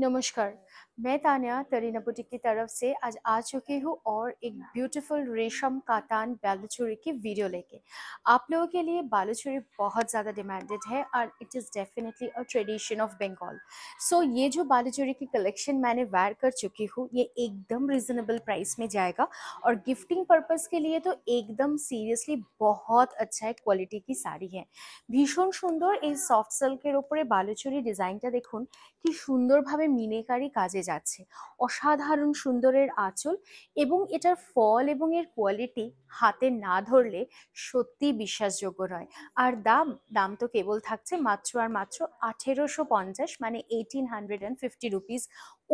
नमस्कार मैं तानिया तरीना बुटीक की तरफ से आज आ चुकी हूँ और एक ब्यूटीफुल रेशम कातान बालूचूरी की वीडियो लेके आप लोगों के लिए बालूचूरी बहुत ज़्यादा डिमांडेड है और it is definitely a tradition of Bengal so ये जो बालूचूरी की कलेक्शन मैंने वेयर कर चुकी हूँ ये एकदम रिजनेबल प्राइस में जाएगा और गिफ्टिंग पर्पज़ के लिए तो एकदम सीरियसली बहुत अच्छा है क्वालिटी की साड़ी है ভীষণ সুন্দর এই সফট সিল্কের डिज़ाइन का ডিজাইনটা कि सुंदर সুন্দরভাবে মিনেকারি কাজে যাচ্ছে অসাধারণ সুন্দরের আঁচল এবং এটার ফল এবং এর কোয়ালিটি হাতে না ধরলে সত্যি বিশ্বাসযোগ্য নয় আর দাম দাম তো কেবল থাকছে মাত্র আর মাত্র আঠেরোশো পঞ্চাশ মানে eighteen hundred and fifty rupees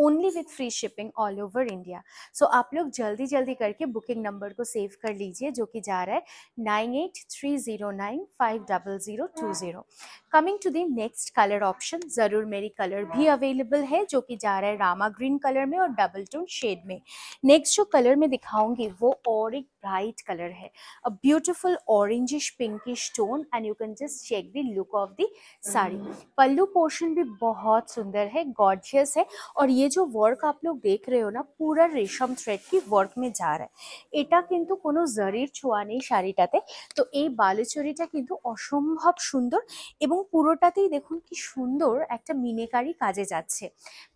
only with free shipping all over India so आप लोग जल्दी जल्दी करके बुकिंग नंबर को सेव कर लीजिए जो कि जा रहा है nine eight three zero nine five double zero two zero coming to the next colour option ज़रूर मेरी कलर भी अवेलेबल है जो कि जा रहा है रामा ग्रीन कलर में और डबल टून शेड में नेक्स्ट जो कलर में दिखाऊंगी वो और एक राइट कलर है a beautiful orangish pinkish tone and you can just check the look of the sari pallu portion भी बहुत सुंदर है गॉर्जियस है और ये जो वर्क आप लोग देख रहे हो ना पूरा रेशम थ्रेड की वर्क में जा रहा है এটা কিন্তু কোন জরির ছোয়া নেই শাড়িটাতে তো এই বালুচরিটা কিন্তু অসম্ভব সুন্দর এবং পুরোটাতেই দেখুন কি সুন্দর একটা মিনেকারি কাজে যাচ্ছে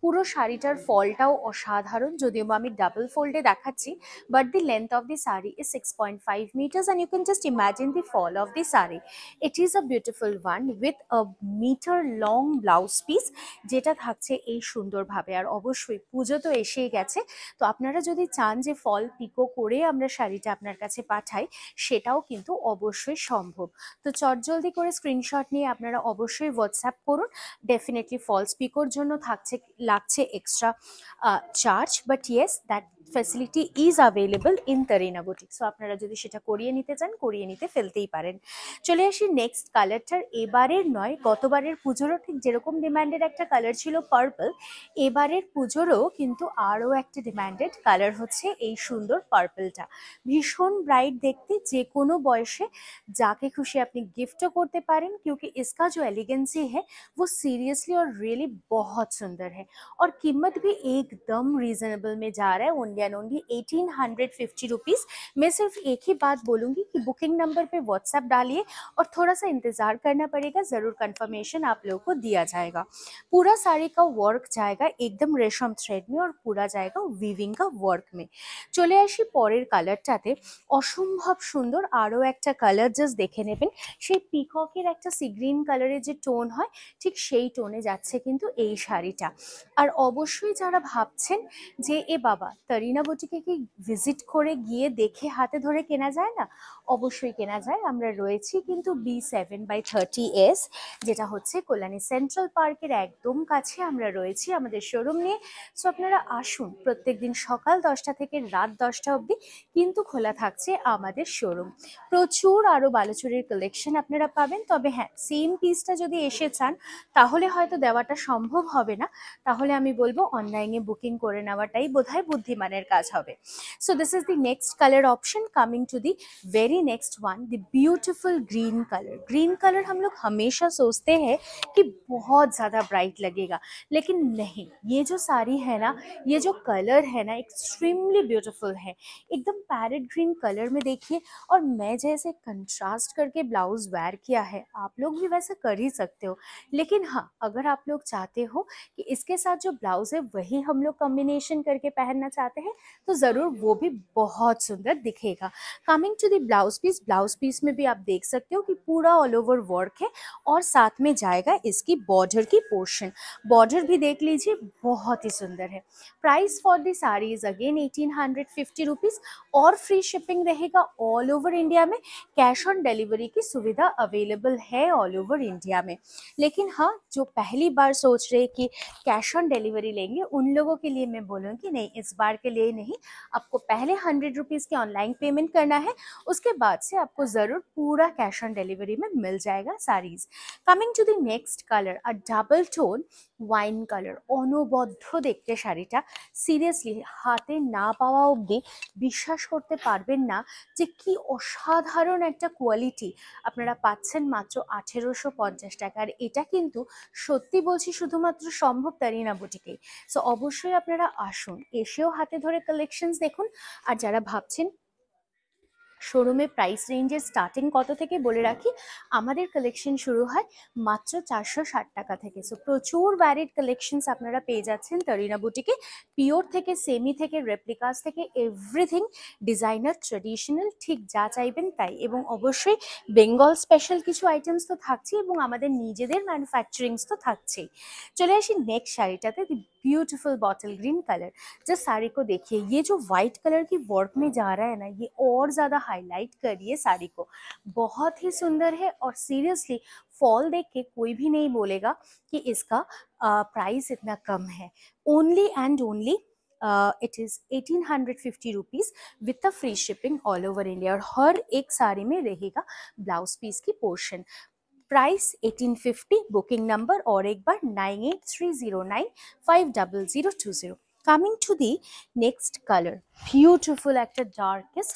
পুরো শাড়িটার ফলটাও অসাধারণ যদিও আমি ডাবল ফোল্ডে দেখাচ্ছি but the length of the sari is 6.5 meters and you can just imagine the fall of the sari. It is a beautiful one with a meter long blouse piece যেটা থাকছে এই সুন্দরভাবে আর অবশ্যই পুজো তো এসেই গেছে তো আপনারা যদি চান যে ফল পিকো করে আমরা শাড়িটা আপনার কাছে পাঠাই সেটাও কিন্তু অবশ্যই সম্ভব তো চটজলদি করে স্ক্রিনশট নিয়ে আপনারা অবশ্যই হোয়াটসঅ্যাপ করুন ডেফিনেটলি ফলস পিকোর জন্য থাকছে লাগছে extra charge but yes that facility is available in Tarina boutique so আপনারা যদি সেটা করিয়ে নিতে চান করিয়ে নিতে ফেলতেই পারেন চলে আসি নেক্সট কালারটার এবারের নয় গতবারের পুজোরও ঠিক যেরকম ডিম্যান্ডেড একটা কালার ছিল পার্পল এবারের পুজোরও কিন্তু আরও একটা ডিম্যান্ডেড কালার হচ্ছে এই সুন্দর পার্পলটা ভীষণ ব্রাইট দেখতে যে কোনো বয়সে যাকে খুশি আপনি গিফটও করতে পারেন কিউকি इसका যে এলিগেন্সি है সিরিয়াসলি ওর রিয়েলি বহ সুন্দর হ্যাঁ ওর কিমত ভি একদম রিজনেবল মে যা রা only and only eighteen hundred fifty rupees मैं सिर्फ एक ही बात बोलूँगी कि बुकिंग नंबर पे व्हाट्सअप डालिए और थोड़ा सा इंतज़ार करना पड़ेगा ज़रूर कंफर्मेशन आप लोगों को दिया जाएगा पूरा साड़ी का वर्क जाएगा एकदम রেশম থ্রেড নিয়ে ওর পুরা জায়গা উইভিং কা ওয়ার্ক মে চলে আসি পরের কালারটাতে অসম্ভব সুন্দর আরও একটা কালার জাস্ট দেখে নেবেন সেই পিককের একটা সি গ্রিন কালারের যে টোন হয় ঠিক সেই টোনে যাচ্ছে কিন্তু এই শাড়িটা আর অবশ্যই যারা ভাবছেন যে এ বাবা রিনা বুটিকে কি ভিজিট করে গিয়ে দেখে হাতে ধরে কেনা যায় না অবশ্যই কেনা যায় আমরা রয়েছি কিন্তু B seven by thirty S যেটা হচ্ছে কল্যাণী সেন্ট্রাল পার্কের একদম কাছে আমরা রয়েছি আমাদের শোরুম নিয়ে সো আপনারা আসুন প্রত্যেক দিন সকাল দশটা থেকে রাত দশটা অবধি কিন্তু খোলা থাকছে আমাদের শোরুম প্রচুর আরও বালুচুরির কালেকশন আপনারা পাবেন তবে হ্যাঁ সেম পিসটা যদি এসে চান তাহলে হয়তো দেওয়াটা সম্ভব হবে না তাহলে আমি বলবো অনলাইনে বুকিং করে নেওয়াটাই বোধহয় বুদ্ধিমান কানের কাজ হবে so this is the next colour option coming to the very next one the beautiful green colour green colour हम लोग हमेशा सोचते हैं कि बहुत ज़्यादा ब्राइट लगेगा लेकिन नहीं ये जो साड़ी है ना ये जो कलर है ना एक्सट्रीमली ब्यूटिफुल है एकदम पैरट ग्रीन कलर में देखिए और मैं जैसे कंट्रास्ट करके ब्लाउज वेयर किया है आप लोग भी वैसे कर ही सकते हो लेकिन हाँ अगर आप लोग चाहते हो कि इसके साथ जो ब्लाउज है वही हम लोग कॉम्बिनेशन करके पहनना चाहते हैं करते हैं तो ज़रूर वो भी बहुत सुंदर दिखेगा coming to the blouse piece blouse piece में भी आप देख सकते हो कि पूरा ऑल ओवर वर्क है और साथ में जाएगा इसकी बॉर्डर की पोर्शन बॉर्डर भी देख लीजिए बहुत ही सुंदर है price for the sari is again eighteen hundred fifty rupees और फ्री शिपिंग रहेगा ऑल ओवर इंडिया में कैश ऑन डिलीवरी की सुविधा अवेलेबल है ऑल ओवर इंडिया में लेकिन हाँ जो पहली बार सोच रहे कि कैश ऑन डिलीवरी लेंगे उन लोगों के लिए मैं बोलूँगी नहीं इस बार के के लिए नहीं आपको पहले हंड्रेड रुपीज़ की ऑनलाइन पेमेंट करना है उसके बाद से आपको ज़रूर पूरा कैश ऑन डिलीवरी में मिल जाएगा saris coming to the next colour আর ডাবল টোন ওয়াইন কালার অনবদ্য দেখতে শাড়িটা সিরিয়াসলি হাতে না পাওয়া অবধি বিশ্বাস করতে পারবেন না যে কি অসাধারণ একটা কোয়ালিটি আপনারা পাচ্ছেন মাত্র আঠেরোশো পঞ্চাশ টাকা আর এটা কিন্তু সত্যি বলছি শুধুমাত্র সম্ভব তারিনা বুটিকে সো অবশ্যই আপনারা আসুন এসেও হাতে ধরে কালেকশন দেখুন আর যারা ভাবছেন শোরুমে প্রাইস রেঞ্জের স্টার্টিং কত থেকে বলে রাখি আমাদের কালেকশন শুরু হয় মাত্র চারশো টাকা থেকে সো প্রচুর ভ্যারিড কালেকশনস আপনারা পেয়ে যাচ্ছেন তরিনা বুটিকে পিওর থেকে সেমি থেকে রেপ্লিকাস থেকে এভরিথিং ডিজাইনার ট্রেডিশনাল ঠিক যা চাইবেন তাই এবং অবশ্যই বেঙ্গল স্পেশাল কিছু আইটেমস তো থাকছে এবং আমাদের নিজেদের ম্যানুফ্যাকচারিংস তো থাকছেই চলে আসি নেক্সট শাড়িটাতে beautiful bottle green colour just sari को देखिए ये जो व्हाइट कलर की वर्क में जा रहा है ना ये और ज़्यादा हाईलाइट करिए साड़ी को बहुत ही सुंदर है और सीरियसली फॉल देख के कोई भी नहीं बोलेगा कि इसका प्राइस इतना कम है only and only is eighteen hundred fifty rupees with the free shipping all over India और हर एक साड़ी में रहेगा ब्लाउज पीस की पोर्शन प्राइस 1850 बुकिंग नंबर और एक बार 9830950020 coming to the next color beautiful একটা darkest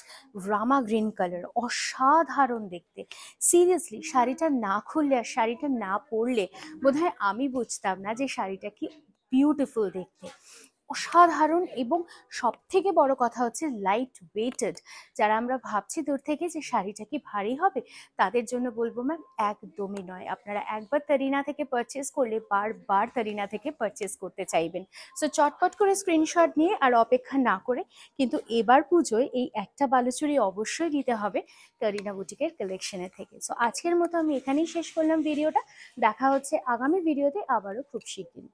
rama green color অসাধারণ দেখতে সিরিয়াসলি শাড়িটা না খুললে আর শাড়িটা না পরলে বোধহয় আমি বুঝতাম না যে শাড়িটা কি বিউটিফুল দেখতে অসাধারণ এবং সব থেকে বড় কথা হচ্ছে লাইট ওয়েটেড যারা আমরা ভাবছি দূর থেকে যে শাড়িটা কি ভারী হবে তাদের জন্য বলবো ম্যাম একদমই নয় আপনারা একবার তারিনা থেকে পারচেস করলে বারবার তারিনা থেকে পারচেস করতে চাইবেন সো চটপট করে স্ক্রিনশট নিয়ে আর অপেক্ষা না করে কিন্তু এবার পুজোয় এই একটা বালুচুরি অবশ্যই দিতে হবে তারিনা বুটিকের কালেকশনের থেকে সো আজকের মতো আমি এখানেই শেষ করলাম ভিডিওটা দেখা হচ্ছে আগামী ভিডিওতে আবারও খুব শিগগিরি